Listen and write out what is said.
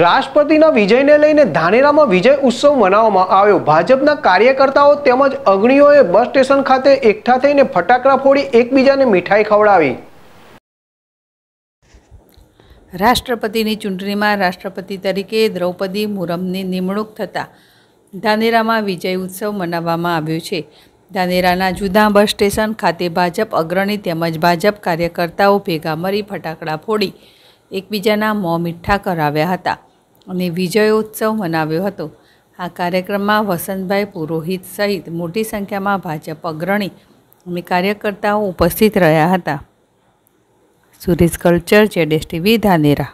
રાષ્ટ્રપતિના વિજયને લઈને ધાનેરામાં વિજય ઉત્સવ મનાવવામાં આવ્યો ભાજપના કાર્યકર્તાઓ તેમજ અગ્નિઓએ બસ સ્ટેશન ખાતે એકઠા થઈને ફટાકડા ફોડી એકબીજાને મીઠાઈ ખવડાવી રાષ્ટ્રપતિની ચૂંટણીમાં રાષ્ટ્રપતિ તરીકે દ્રૌપદી મુર્મની નિમણૂક થતાં ધાનેરામાં વિજય ઉત્સવ મનાવવામાં આવ્યો છે ધાનેરાના જુદા બસ સ્ટેશન ખાતે ભાજપ અગ્રણી તેમજ ભાજપ કાર્યકર્તાઓ ભેગા મળી ફટાકડા ફોડી એકબીજાના મોં મીઠા કરાવ્યા હતા અને વિજયોત્સવ મનાવ્યો હતો આ કાર્યક્રમમાં વસંતભાઈ પુરોહિત સહિત મોટી સંખ્યામાં ભાજપ અગ્રણી અને કાર્યકર્તાઓ ઉપસ્થિત રહ્યા હતા સુરેશ કલ્ચર જેડેશ ટીવી ધાનેરા